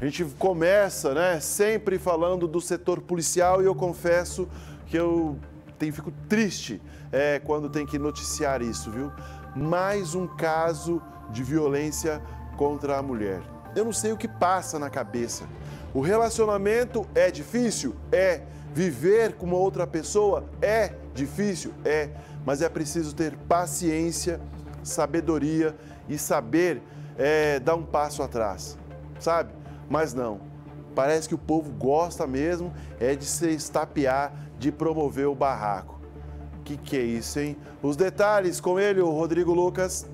A gente começa, né, sempre falando do setor policial e eu confesso que eu tenho, fico triste é, quando tem que noticiar isso, viu? Mais um caso de violência contra a mulher. Eu não sei o que passa na cabeça. O relacionamento é difícil? É. Viver com uma outra pessoa é difícil? É. Mas é preciso ter paciência, sabedoria e saber é, dar um passo atrás, sabe? Mas não. Parece que o povo gosta mesmo é de se estapear, de promover o barraco. Que que é isso, hein? Os detalhes com ele, o Rodrigo Lucas.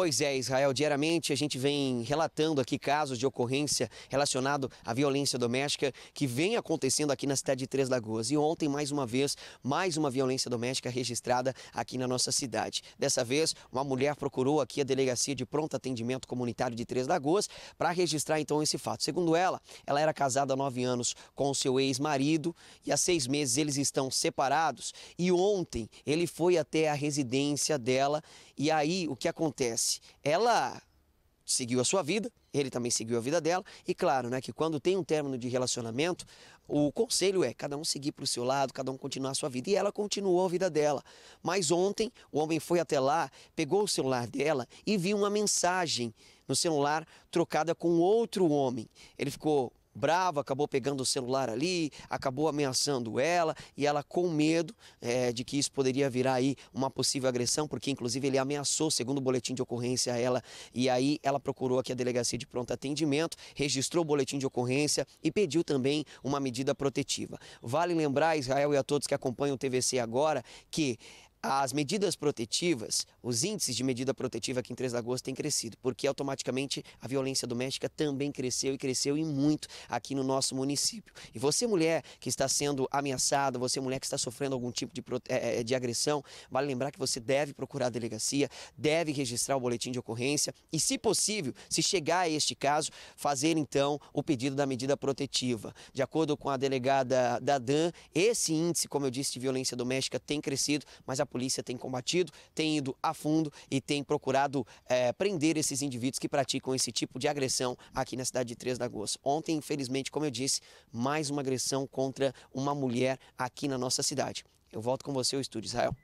Pois é, Israel, diariamente a gente vem relatando aqui casos de ocorrência relacionado à violência doméstica que vem acontecendo aqui na cidade de Três Lagoas. E ontem, mais uma vez, mais uma violência doméstica registrada aqui na nossa cidade. Dessa vez, uma mulher procurou aqui a Delegacia de Pronto Atendimento Comunitário de Três Lagoas para registrar então esse fato. Segundo ela, ela era casada há nove anos com o seu ex-marido e há seis meses eles estão separados. E ontem ele foi até a residência dela e aí o que acontece? Ela seguiu a sua vida, ele também seguiu a vida dela, e claro, né, que quando tem um término de relacionamento, o conselho é cada um seguir para o seu lado, cada um continuar a sua vida, e ela continuou a vida dela. Mas ontem, o homem foi até lá, pegou o celular dela e viu uma mensagem no celular trocada com outro homem. Ele ficou bravo, acabou pegando o celular ali, acabou ameaçando ela e ela com medo é, de que isso poderia virar aí uma possível agressão, porque inclusive ele ameaçou, segundo o boletim de ocorrência, ela e aí ela procurou aqui a delegacia de pronto atendimento, registrou o boletim de ocorrência e pediu também uma medida protetiva. Vale lembrar, Israel e a todos que acompanham o TVC agora, que as medidas protetivas, os índices de medida protetiva aqui em Três Lagoas têm crescido, porque automaticamente a violência doméstica também cresceu e cresceu e muito aqui no nosso município. E você, mulher que está sendo ameaçada, você, mulher que está sofrendo algum tipo de, eh, eh, de agressão, vale lembrar que você deve procurar a delegacia, deve registrar o boletim de ocorrência e, se possível, se chegar a este caso, fazer então o pedido da medida protetiva. De acordo com a delegada da DAN, esse índice, como eu disse, de violência doméstica tem crescido, mas a polícia polícia tem combatido, tem ido a fundo e tem procurado é, prender esses indivíduos que praticam esse tipo de agressão aqui na cidade de Três Lagoas. Ontem, infelizmente, como eu disse, mais uma agressão contra uma mulher aqui na nossa cidade. Eu volto com você ao estúdio, Israel.